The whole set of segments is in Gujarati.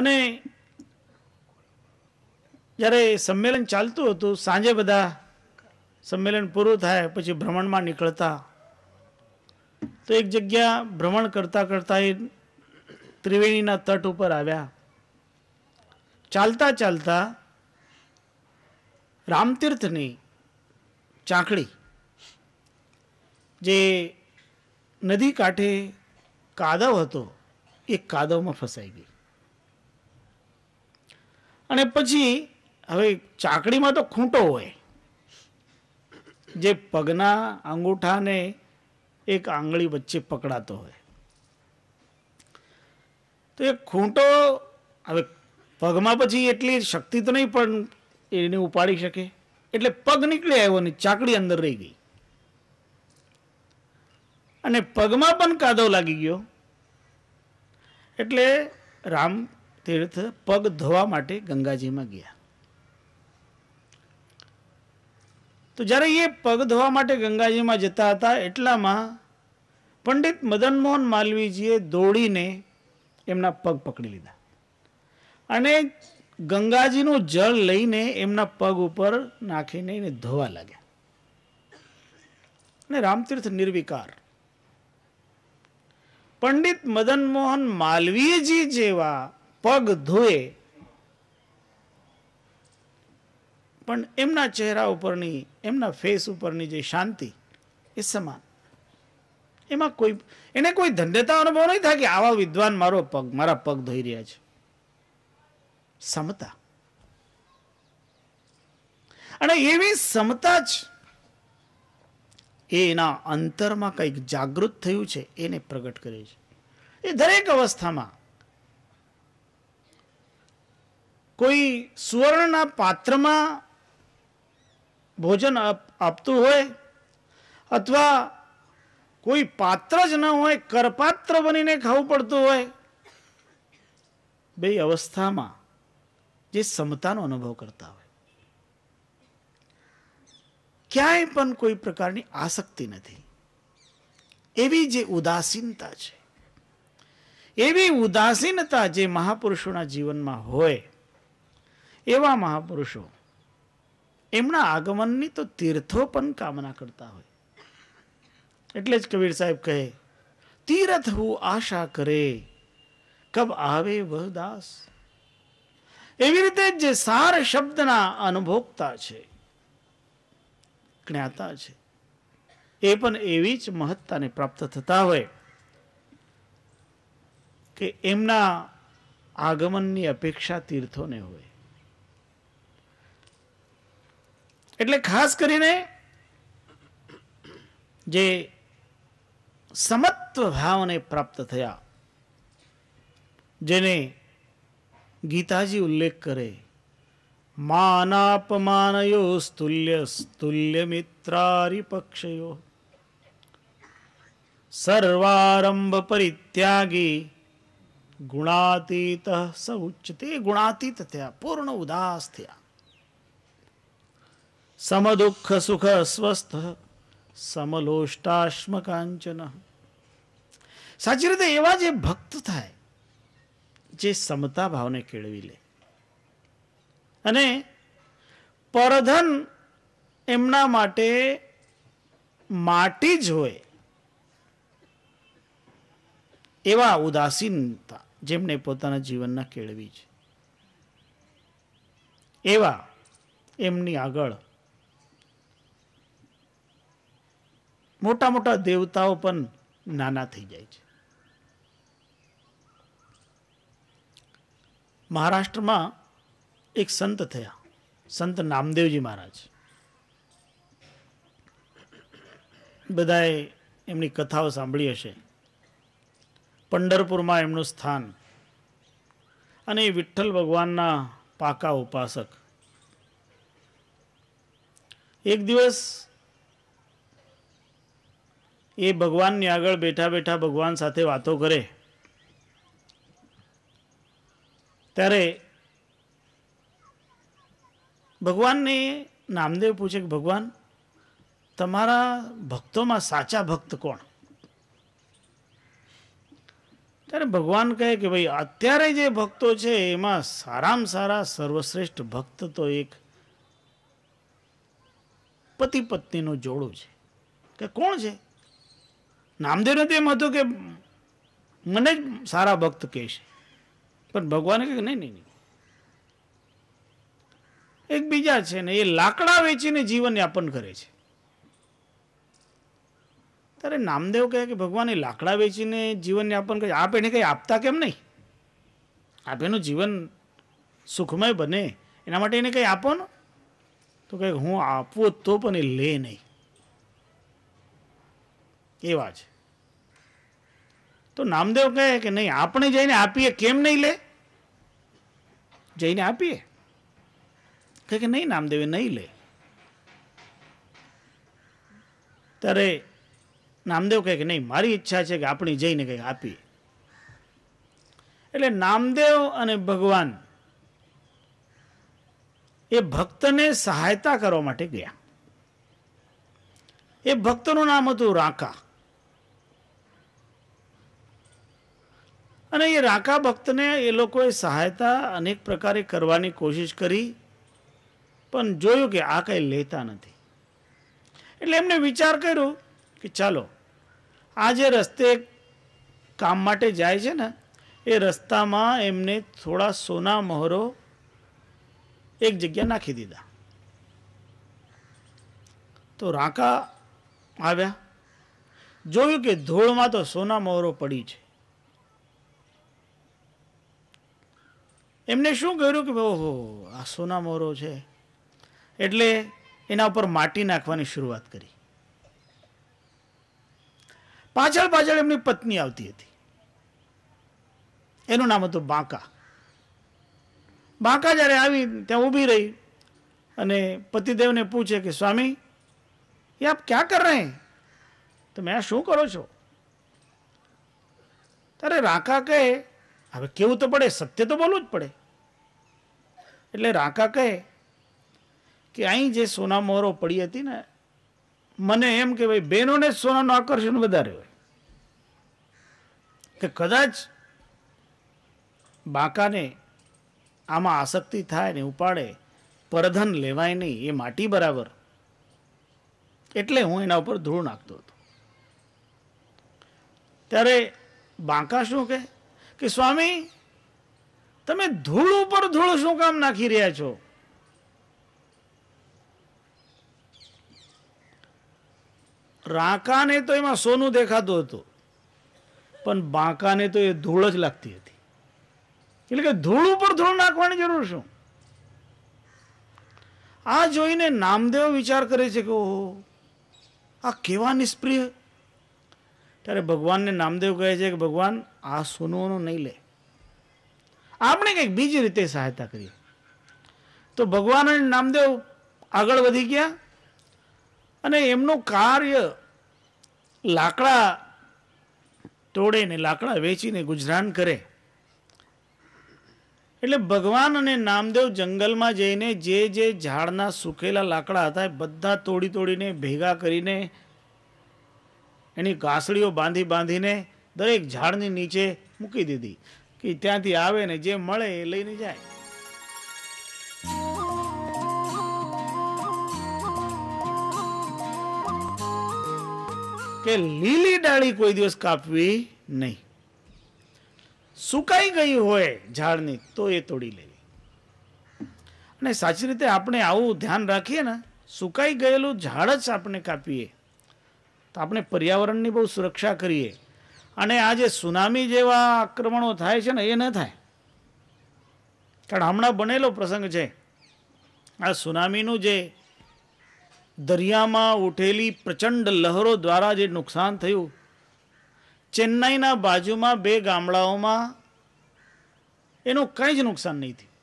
અને જ્યારે સંમેલન ચાલતું હતું સાંજે બધા સંમેલન પૂરું થાય પછી ભ્રમણમાં નીકળતા તો એક જગ્યા ભ્રમણ કરતાં કરતાં એ ત્રિવેણીના તટ ઉપર આવ્યા ચાલતા ચાલતા રામતીર્થની ચાંકડી જે નદી કાંઠે કાદવ હતો એ કાદવમાં ફસાઈ ગઈ અને પછી હવે ચાકડીમાં તો ખૂંટો હોય જે પગના અંગૂઠાને એક આંગળી વચ્ચે પકડાતો હોય તો એ ખૂંટો હવે પગમાં પછી એટલી શક્તિ તો નહીં પણ એને ઉપાડી શકે એટલે પગ નીકળી આવ્યો ને ચાકડી અંદર રહી ગઈ અને પગમાં પણ કાદવ લાગી ગયો એટલે રામ તીર્થ પગ ધોવા માટે ગંગાજીમાં ગયા તો જ્યારે એ પગ ધોવા માટે ગંગાજીમાં જતા હતા એટલામાં પંડિત મદન મોહન માલવીજીએ દોડીને એમના પગ પકડી લીધા અને ગંગાજીનું જળ લઈને એમના પગ ઉપર નાખીને એને ધોવા લાગ્યા અને રામતીર્થ નિર્વિકાર પંડિત મદન મોહન માલવીયજી જેવા પગ ધોએ પણ એમના ચહેરા ઉપરની એમના ફેસ ઉપરની જે શાંતિ એ સમાન એમાં કોઈ એને કોઈ ધન્યતા અનુભવ નહીં થાય કે આવા વિદ્વાન મારો પગ મારા પગ ધોઈ રહ્યા છે સમતા અને એવી સમતા જ એ એના અંતરમાં કંઈક જાગૃત થયું છે એને પ્રગટ કરે છે એ દરેક અવસ્થામાં કોઈ સુવર્ણના પાત્રમાં ભોજન આપતું હોય અથવા કોઈ પાત્ર જ ન હોય કરપાત્ર બનીને ખાવું પડતું હોય બે અવસ્થામાં જે સમતાનો અનુભવ કરતા હોય ક્યાંય પણ કોઈ પ્રકારની આસક્તિ નથી એવી જે ઉદાસીનતા છે એવી ઉદાસીનતા જે મહાપુરુષોના જીવનમાં હોય એવા મહાપુરુષો એમના આગમનની તો તીર્થો પણ કામના કરતા હોય એટલે જ કબીર સાહેબ કહે તીર્થ હું આશા કરે કબ આવે વહદાસ એવી રીતે જે સાર શબ્દના અનુભોક્તા છે જ્ઞાતા છે એ પણ એવી જ મહત્તાને પ્રાપ્ત થતા હોય કે એમના આગમનની અપેક્ષા તીર્થોને હોય એટલે ખાસ કરીને જે સમત્વ ભાવને પ્રાપ્ત થયા જેને ગીતાજી ઉલ્લેખ કરે માનાપમાનયો સ્થુલ્ય સ્થુલ્ય મિત્રാരി પક્ષયો ਸਰવારંભ પરિત્યાગી ગુણાતીતઃ સૌચ્ચતે ગુણાતીત્ય પૂર્ણ ઉദാસ્થ્ય સમદુઃખ સુખ સ્વસ્થ સમલોષ્ટાશ્મકાંચન સાચી રીતે એવા જે ભક્ત થાય જે સમતા ભાવને કેળવી લે અને પરધન એમના માટે માટી જ હોય એવા ઉદાસીનતા જેમને પોતાના જીવનના કેળવી છે એવા એમની આગળ મોટા મોટા દેવતાઓ પણ નાના થઈ જાય છે મહારાષ્ટ્રમાં એક સંત થયા સંત નામદેવજી મહારાજ બધાએ એમની કથાઓ સાંભળી હશે પંઢરપુરમાં એમનું સ્થાન અને વિઠ્ઠલ ભગવાનના પાકા ઉપાસક એક દિવસ એ ભગવાનની આગળ બેઠા બેઠા ભગવાન સાથે વાતો કરે ત્યારે ભગવાનને નામદેવ પૂછે કે ભગવાન તમારા ભક્તોમાં સાચા ભક્ત કોણ ત્યારે ભગવાન કહે કે ભાઈ અત્યારે જે ભક્તો છે એમાં સારામાં સારા સર્વશ્રેષ્ઠ ભક્ત તો એક પતિ પત્નીનું જોડું છે કે કોણ છે નામદેવને તો એમ હતું કે મને જ સારા ભક્ત કહેશ પણ ભગવાને કહે નહીં નહીં એક બીજા છે ને એ લાકડા વેચીને જીવન યાપન કરે છે ત્યારે નામદેવ કહે કે ભગવાન એ લાકડા વેચીને જીવન યાપન કરે આપ એને કંઈ આપતા કેમ નહીં આપ એનું જીવન સુખમય બને એના માટે એને કંઈ આપો ને તો કહે હું આપવું તો પણ એ લે નહીં એ વાત છે તો નામદેવ કહે કે નહીં આપણે જઈને આપીએ કેમ નહીં લે જઈને આપીએ કહે કે નહીં નામદેવે નહીં લે ત્યારે નામદેવ કહે કે નહીં મારી ઈચ્છા છે કે આપણે જઈને કંઈક આપીએ એટલે નામદેવ અને ભગવાન એ ભક્તને સહાયતા કરવા માટે ગયા એ ભક્તનું નામ હતું રાકા અને એ રાકા ભક્તને એ લોકોએ સહાયતા અનેક પ્રકારે કરવાની કોશિશ કરી પણ જોયું કે આ કંઈ લેતા નથી એટલે એમને વિચાર કર્યો કે ચાલો આ જે રસ્તે કામ માટે જાય છે ને એ રસ્તામાં એમને થોડા સોના મહોરો એક જગ્યા નાખી દીધા તો રાકા આવ્યા જોયું કે ધોળમાં તો સોના મહોરો પડી છે એમને શું કર્યું કે ઓહો આ સોના મોરો છે એટલે એના ઉપર માટી નાખવાની શરૂઆત કરી પાછળ પાછળ એમની પત્ની આવતી હતી એનું નામ હતું બાંકા બાંકા જ્યારે આવી ત્યાં ઊભી રહી અને પતિદેવને પૂછે કે સ્વામી એ આપ ક્યાં કર રહે તમે આ શું કરો છો ત્યારે રાકા કહે હવે કેવું તો પડે સત્ય તો બોલવું જ પડે એટલે રાકા કહે કે અહીં જે સોના મોહરો પડી હતી ને મને એમ કે ભાઈ બહેનોને જ સોનાનું આકર્ષણ વધારે હોય કે કદાચ બાકાને આમાં આસક્તિ થાય ને ઉપાડે પરધન લેવાય નહીં એ માટી બરાબર એટલે હું એના ઉપર ધૂળ નાખતો હતો ત્યારે બાંકા શું કહે કે સ્વામી તમે ધૂળ ઉપર ધૂળ શું કામ નાખી રહ્યા છો રાકાને તો એમાં સોનું દેખાતું હતું પણ બાંકાને તો એ ધૂળ જ લાગતી હતી એટલે કે ધૂળ ઉપર ધૂળ નાખવાની જરૂર શું આ જોઈને નામદેવ વિચાર કરે છે કે ઓહો આ કેવા નિષ્પ્રિય ત્યારે ભગવાનને નામદેવ કહે છે કે ભગવાન આ સોનું નહીં લે આપણે કંઈક બીજી રીતે સહાયતા કરીએ તો ભગવાન અને નામદેવ આગળ વધી ગયા અને એમનું કાર્ય લાકડા તોડે ને લાકડા વેચીને ગુજરાન કરે એટલે ભગવાન અને નામદેવ જંગલમાં જઈને જે જે ઝાડના સૂકેલા લાકડા હતા એ બધા તોડી તોડીને ભેગા કરીને એની ઘાસળીઓ બાંધી બાંધીને દરેક ઝાડની નીચે મૂકી દીધી કે ત્યાંથી આવે ને જે મળે એ લઈને જાય કે લીલી ડાળી કોઈ દિવસ કાપવી નહીં સુકાઈ ગઈ હોય ઝાડની તો એ તોડી લેવી અને સાચી રીતે આપણે આવું ધ્યાન રાખીએ ને સુકાઈ ગયેલું ઝાડ જ આપણે કાપીએ તો આપણે પર્યાવરણની બહુ સુરક્ષા કરીએ અને આ જે સુનામી જેવા આક્રમણો થાય છે ને એ ન થાય કારણ હમણાં બનેલો પ્રસંગ છે આ સુનામીનું જે દરિયામાં ઉઠેલી પ્રચંડ લહેરો દ્વારા જે નુકસાન થયું ચેન્નાઈના બાજુમાં બે ગામડાઓમાં એનું કંઈ જ નુકસાન નહીં થયું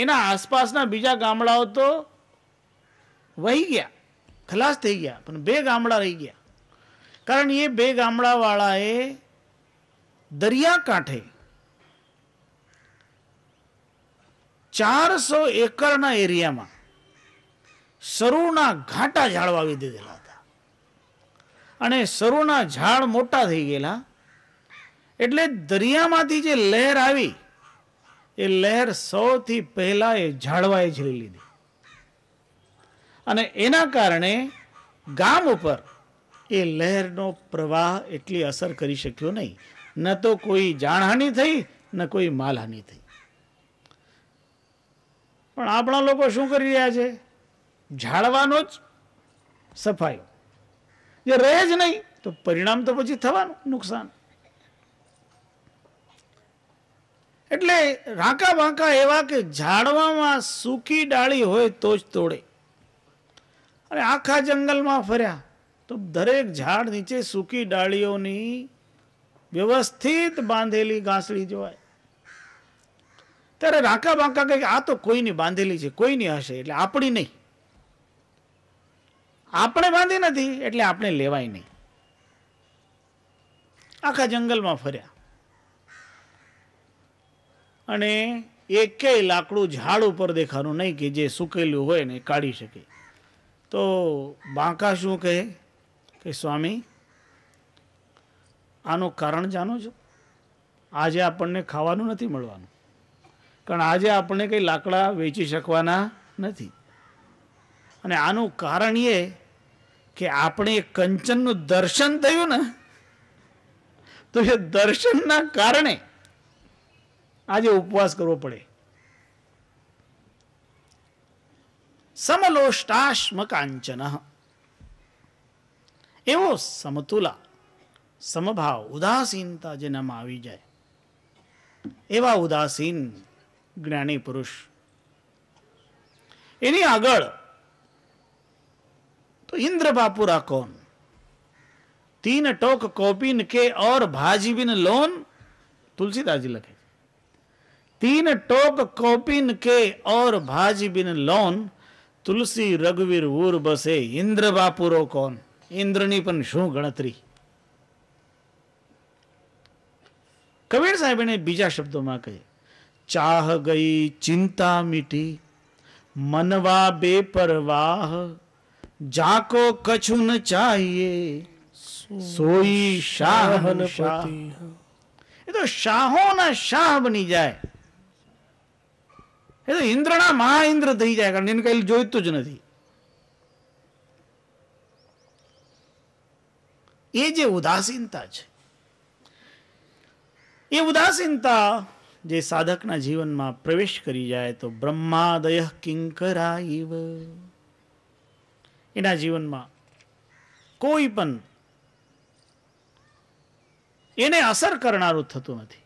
એના આસપાસના બીજા ગામડાઓ તો વહી ગયા ખલાસ થઈ ગયા પણ બે ગામડા રહી ગયા કારણ એ બે ગામડાવાળાએ દરિયાકાંઠે ચારસો એકરના એરિયામાં સરુના ઘાટા ઝાડ વાવી દીધેલા હતા અને સરુના ઝાડ મોટા થઈ ગયેલા એટલે દરિયામાંથી જે લહેર આવી એ લહેર સૌથી પહેલાં એ ઝાડવાએ ઝીલી લીધી અને એના કારણે ગામ ઉપર એ લહેરનો પ્રવાહ એટલી અસર કરી શક્યો નહીં ન તો કોઈ જાણહાનિ થઈ ન કોઈ માલહાનિ થઈ પણ આપણા લોકો શું કરી રહ્યા છે ઝાડવાનો જ સફાયો જે રહે જ નહીં તો પરિણામ તો પછી થવાનું નુકસાન એટલે રાંકા બાંકા એવા કે ઝાડવામાં સૂકી ડાળી હોય તો જ તોડે અને આખા જંગલમાં ફર્યા તો દરેક ઝાડ નીચે સૂકી ડાળીઓની વ્યવસ્થિત બાંધેલી ઘાસડી જોવાય ત્યારે રાકા બાંકા કહે કે આ તો કોઈની બાંધેલી છે કોઈની હશે એટલે આપણી નહીં આપણે બાંધી નથી એટલે આપણે લેવાય નહીં આખા જંગલમાં ફર્યા અને એકેય લાકડું ઝાડ ઉપર દેખાનું નહીં કે જે સૂકેલું હોય ને કાઢી શકે તો બાંકા શું કહે કે સ્વામી આનું કારણ જાણો છો આજે આપણને ખાવાનું નથી મળવાનું કારણ આજે આપણને કંઈ લાકડા વેચી શકવાના નથી અને આનું કારણ એ કે આપણે કંચનનું દર્શન થયું ને તો એ દર્શનના કારણે આજે ઉપવાસ કરવો પડે સમલોષ્ટાશ્મ કાંચન एवं समतुला समभाव उदासीनता जे नाम आवी जाए एवा उदासीन ज्ञानी पुरुष एनी आग तो इंद्र बापुरा कौन तीन टोक कोपिन के और भाजी बिन लोन तुलसीदास जी लखे तीन टोक कोपिन के और भाजी बिन लोन तुलसी रघुवीर ऊर बसे इंद्र बापुरो कौन ઇન્દ્રની પણ શું ગણતરી કબીર સાહેબ એને બીજા શબ્દોમાં કહે ચાહ ગઈ ચિંતા મીટી મનવા બે પરવાહ જાકો કછુ ન ચાહીએ સોઈ શાહન શાહ એ તો શાહો શાહોના શાહ બની જાય એ તો ઇન્દ્રના મહાઇન્દ્ર થઈ જાય કારણ એને કઈ જોઈતું જ નથી એ જે ઉદાસીનતા છે એ ઉદાસીનતા જે સાધકના જીવનમાં પ્રવેશ કરી જાય તો બ્રહ્માદય કિંકરા ઇવ એના જીવનમાં કોઈ પણ એને અસર કરનારું થતું નથી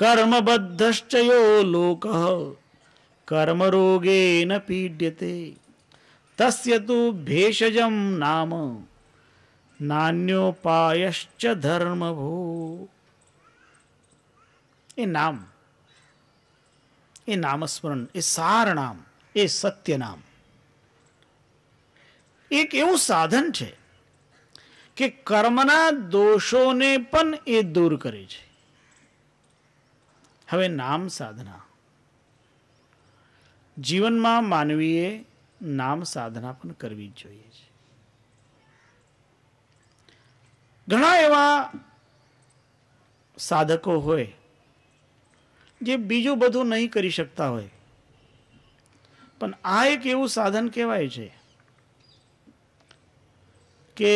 કર્મબદ્ધશ્ચ યો લોક કર્મરોગે ન પીડ્યતે તસ્ય તું ભેષજમ નામ નાન્યોપાયશ્ચ ધર્મભૂ એ નામ એ નામસ્મરણ એ સાર નામ એ સત્ય નામ એક એવું સાધન છે કે કર્મના દોષોને પણ એ દૂર કરે છે હવે નામ સાધના જીવનમાં માનવીએ નામ સાધના પણ કરવી જ જોઈએ છે ઘણા એવા સાધકો હોય જે બીજું બધું નહીં કરી શકતા હોય પણ આ એક એવું સાધન કહેવાય છે કે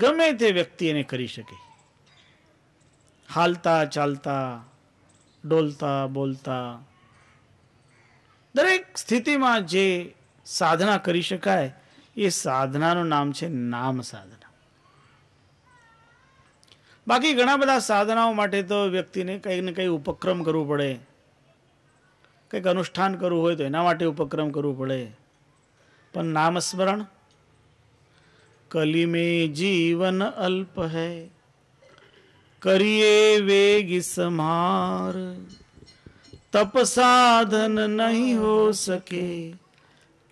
ગમે તે વ્યક્તિ એને કરી શકે હાલતા ચાલતા ડોલતા બોલતા દરેક સ્થિતિમાં જે સાધના કરી શકાય એ સાધનાનું નામ છે નામ સાધના बाकी घना बड़ा साधनाओं માટે તો વ્યક્તિને કઈ ન કઈ ઉપક્રમ કરવો પડે કઈ અનુષ્ઠાન કરવું હોય તો એના માટે ઉપક્રમ કરવો પડે પણ નામ સ્મરણ કલી મે જીવન अल्प है करिए वेगिसमार तप साधन नहीं हो सके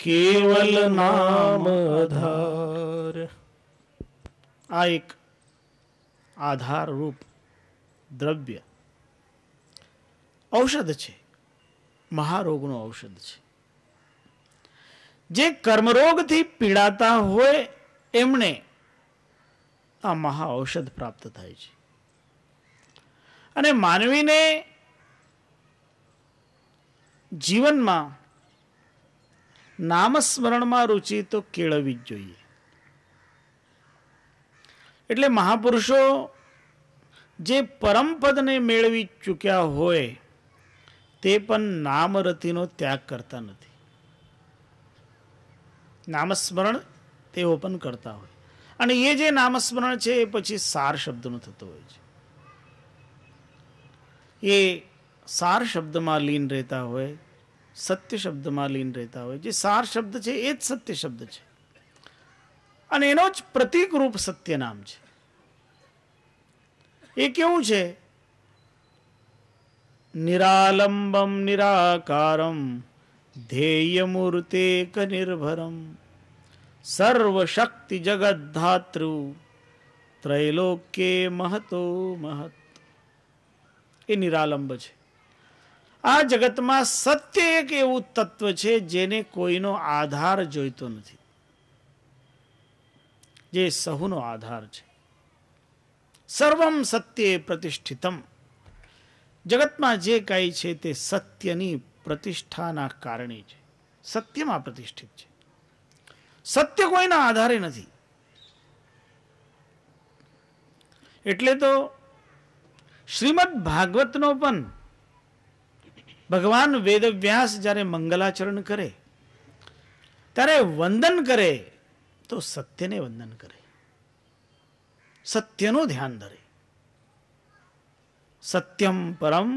केवल नाम धार आयक આધારરૂપ દ્રવ્ય ઔષધ છે મહારોગનો ઔષધ છે જે કર્મરોગથી પીડાતા હોય એમણે આ મહા ઔષધ પ્રાપ્ત થાય છે અને માનવીને જીવનમાં નામસ્મરણમાં રુચિ તો કેળવવી જ જોઈએ એટલે મહાપુરુષો જે પરમપદને મેળવી ચૂક્યા હોય તે પણ નામરતિનો ત્યાગ કરતા નથી નામસ્મરણ તેઓ પણ કરતા હોય અને એ જે નામસ્મરણ છે એ પછી સાર શબ્દનું થતું હોય છે એ સાર શબ્દમાં લીન રહેતા હોય સત્ય શબ્દમાં લીન રહેતા હોય જે સાર શબ્દ છે એ જ સત્ય શબ્દ છે અને એનો જ પ્રતિકરૂપ સત્યનામ છે એ કેવું છે નિરાલંબમ નિરાકારમ ધ્યેયમૂર્તે કનિર્ભરમ સર્વશક્તિ જગદ્ધાતૃ ત્રૈલોક્ય મહતો મહત એ નિરાલંબ છે આ જગતમાં સત્ય એક એવું તત્વ છે જેને કોઈનો આધાર જોઈતો નથી જે સહુનો આધાર છે સર્વમ સત્ય પ્રતિષ્ઠિતમ જગતમાં જે કાંઈ છે તે સત્યની પ્રતિષ્ઠાના કારણે છે સત્યમાં પ્રતિષ્ઠિત છે સત્ય કોઈના આધારે નથી એટલે તો શ્રીમદ ભાગવતનો પણ ભગવાન વેદવ્યાસ જ્યારે મંગલાચરણ કરે ત્યારે વંદન કરે तो सत्य ने वंदन करे सत्यनो ध्यान धरे सत्यम परम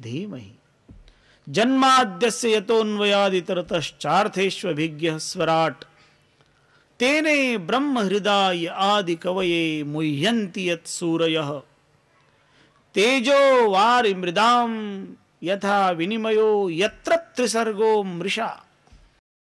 धीमहि से यतोन्वयादितरतश्चार्थेष्वभिज्ञ स्वराट तेने ब्रह्म हृदय आदि कवये मुह्यंती यूरय तेजो वारी मृदा यथा विनिमयो यत्र त्रिसर्गो मृषा